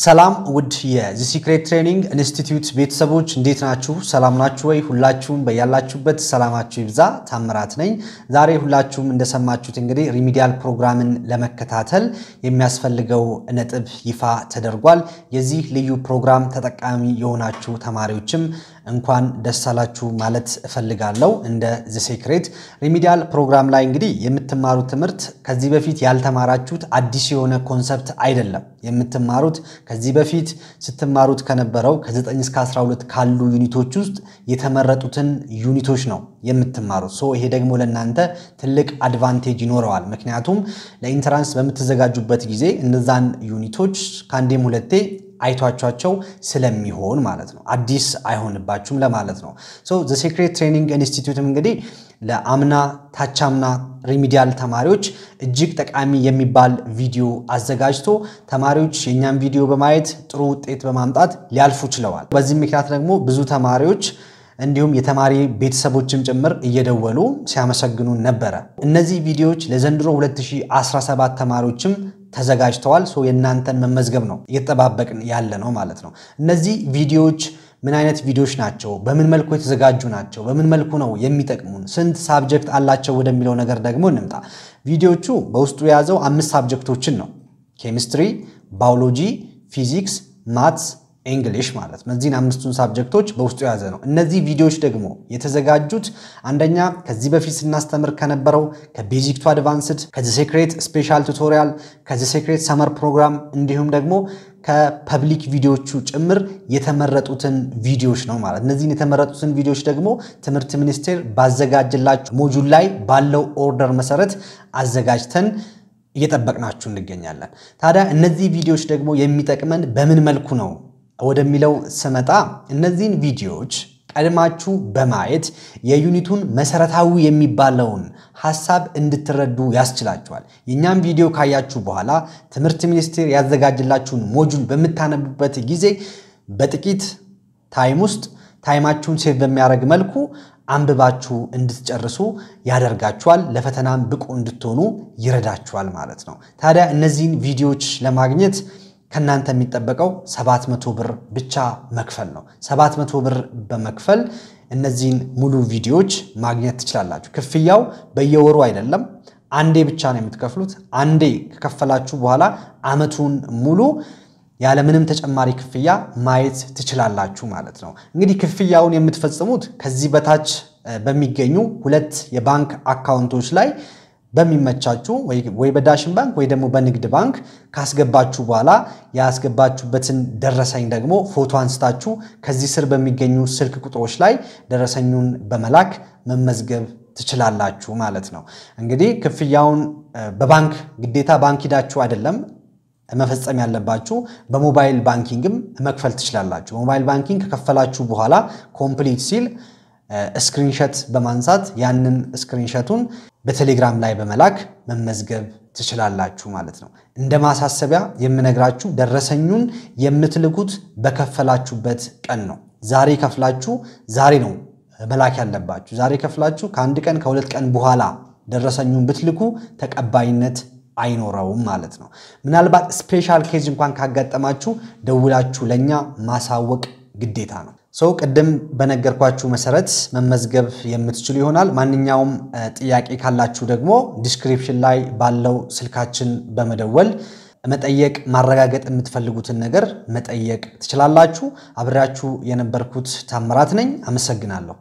ሰላም ውድ የዚ ሲክሬት ትሬኒንግ ኢንስቲትዩት ቤተሰቦች እንዴት ናችሁ? ሰላም ናችሁ ወይ? ሁላችሁም በያላችሁበት ሰላማችሁ ይብዛ። ታምራት ነኝ። ዛሬ ሁላችሁም እንደሰማችሁት እንግዲህ ሪሚዲያል ፕሮግራምን ለመከታተል የሚያስፈልገው ነጥብ ይፋ ተደርጓል። የዚህ ልዩ ፕሮግራም ተጠቃሚ የሆናችሁ ተማሪዎችም እንኳን ደስ አላችሁ ማለት እፈልጋለሁ። እንደ ዘ ሴክሬት ሪሚዲያል ፕሮግራም ላይ እንግዲህ የምትማሩት ትምህርት ከዚህ በፊት ያልተማራችሁት አዲስ የሆነ ኮንሰፕት አይደለም። የምትማሩት ከዚህ በፊት ስትማሩት ከነበረው ከ9 እስከ 12 ካሉ ዩኒቶች ውስጥ የተመረጡትን ዩኒቶች ነው የምትማሩት። ሶ ይሄ ደግሞ ለእናንተ ትልቅ አድቫንቴጅ ይኖረዋል። ምክንያቱም ለኢንትራንስ በምትዘጋጁበት ጊዜ እነዛን ዩኒቶች ከአንዴም ሁለቴ አይቷቸው ስለሚሆን ማለት ነው። አዲስ አይሆንባችሁም ለማለት ነው። ሶ ዘ ሴክሬት ትሬኒንግ ኢንስቲትዩትም እንግዲህ ለአምና ታቻምና ሪሚዲያል ተማሪዎች እጅግ ጠቃሚ የሚባል ቪዲዮ አዘጋጅቶ ተማሪዎች የእኛም ቪዲዮ በማየት ጥሩ ውጤት በማምጣት ሊያልፉ ችለዋል። በዚህ ምክንያት ደግሞ ብዙ ተማሪዎች እንዲሁም የተማሪ ቤተሰቦችም ጭምር እየደወሉ ሲያመሰግኑ ነበረ። እነዚህ ቪዲዮዎች ለዘንድሮ 2017 ተማሪዎችም ተዘጋጅተዋል። ሰው የእናንተን መመዝገብ ነው እየተጠባበቅን ያለ ነው ማለት ነው። እነዚህ ቪዲዮዎች ምን አይነት ቪዲዮዎች ናቸው? በምን መልኩ የተዘጋጁ ናቸው? በምን መልኩ ነው የሚጠቅሙን? ስንት ሳብጀክት አላቸው ወደሚለው ነገር ደግሞ እንምጣ። ቪዲዮዎቹ በውስጡ የያዘው አምስት ሳብጀክቶችን ነው። ኬሚስትሪ፣ ባዮሎጂ፣ ፊዚክስ፣ ማትስ እንግሊሽ ማለት ነው። እነዚህን አምስቱን ሳብጀክቶች በውስጡ የያዘ ነው። እነዚህ ቪዲዮዎች ደግሞ የተዘጋጁት አንደኛ ከዚህ በፊት ስናስተምር ከነበረው ከቤዚክ ቱ አድቫንስድ፣ ከዚ ሴክሬት ስፔሻል ቱቶሪያል፣ ከዚ ሴክሬት ሰመር ፕሮግራም እንዲሁም ደግሞ ከፐብሊክ ቪዲዮዎቹ ጭምር የተመረጡትን ቪዲዮዎች ነው ማለት። እነዚህን የተመረጡትን ቪዲዮዎች ደግሞ ትምህርት ሚኒስቴር ባዘጋጅላችሁ ሞጁል ላይ ባለው ኦርደር መሰረት አዘጋጅተን እየጠበቅናችሁ እንገኛለን። ታዲያ እነዚህ ቪዲዮዎች ደግሞ የሚጠቅመን በምን መልኩ ነው ወደሚለው ስመጣ እነዚህን ቪዲዮዎች ቀድማችሁ በማየት የዩኒቱን መሰረታዊ የሚባለውን ሀሳብ እንድትረዱ ያስችላችኋል። የእኛም ቪዲዮ ካያችሁ በኋላ ትምህርት ሚኒስቴር ያዘጋጅላችሁን ሞጁል በምታነቡበት ጊዜ በጥቂት ታይም ውስጥ ታይማችሁን ሴቭ በሚያደርግ መልኩ አንብባችሁ እንድትጨርሱ ያደርጋችኋል። ለፈተናም ብቁ እንድትሆኑ ይረዳችኋል ማለት ነው። ታዲያ እነዚህን ቪዲዮዎች ለማግኘት ከእናንተ የሚጠበቀው 700 ብር ብቻ መክፈል ነው። 700 ብር በመክፈል እነዚህን ሙሉ ቪዲዮዎች ማግኘት ትችላላችሁ። ክፍያው በየወሩ አይደለም፣ አንዴ ብቻ ነው የምትከፍሉት። አንዴ ከከፈላችሁ በኋላ አመቱን ሙሉ ያለምንም ተጨማሪ ክፍያ ማየት ትችላላችሁ ማለት ነው። እንግዲህ ክፍያውን የምትፈጽሙት ከዚህ በታች በሚገኙ ሁለት የባንክ አካውንቶች ላይ በሚመቻችሁ ወይ በዳሽን ባንክ ወይ ደግሞ በንግድ ባንክ ካስገባችሁ በኋላ ያስገባችሁበትን ደረሰኝ ደግሞ ፎቶ አንስታችሁ ከዚህ ስር በሚገኙ ስልክ ቁጥሮች ላይ ደረሰኙን በመላክ መመዝገብ ትችላላችሁ ማለት ነው። እንግዲህ ክፍያውን በባንክ ግዴታ ባንክ ሂዳችሁ አይደለም መፈጸም ያለባችሁ በሞባይል ባንኪንግም መክፈል ትችላላችሁ። ሞባይል ባንኪንግ ከከፈላችሁ በኋላ ኮምፕሊት ሲል ስክሪንሸት በማንሳት ያንን ስክሪንሸቱን በቴሌግራም ላይ በመላክ መመዝገብ ትችላላችሁ ማለት ነው። እንደ ማሳሰቢያ የምነግራችሁ ደረሰኙን የምትልኩት በከፈላችሁበት ቀን ነው። ዛሬ ከፍላችሁ ዛሬ ነው መላክ ያለባችሁ። ዛሬ ከፍላችሁ ከአንድ ቀን ከሁለት ቀን በኋላ ደረሰኙን ብትልኩ ተቀባይነት አይኖረውም ማለት ነው። ምናልባት ስፔሻል ኬዝ እንኳን ካጋጠማችሁ ደውላችሁ ለእኛ ማሳወቅ ግዴታ ነው። ሰው ቅድም በነገርኳችሁ መሰረት መመዝገብ የምትችሉ ይሆናል። ማንኛውም ጥያቄ ካላችሁ ደግሞ ዲስክሪፕሽን ላይ ባለው ስልካችን በመደወል መጠየቅ ማረጋገጥ የምትፈልጉትን ነገር መጠየቅ ትችላላችሁ። አብሬያችሁ የነበርኩት ታምራት ነኝ። አመሰግናለሁ።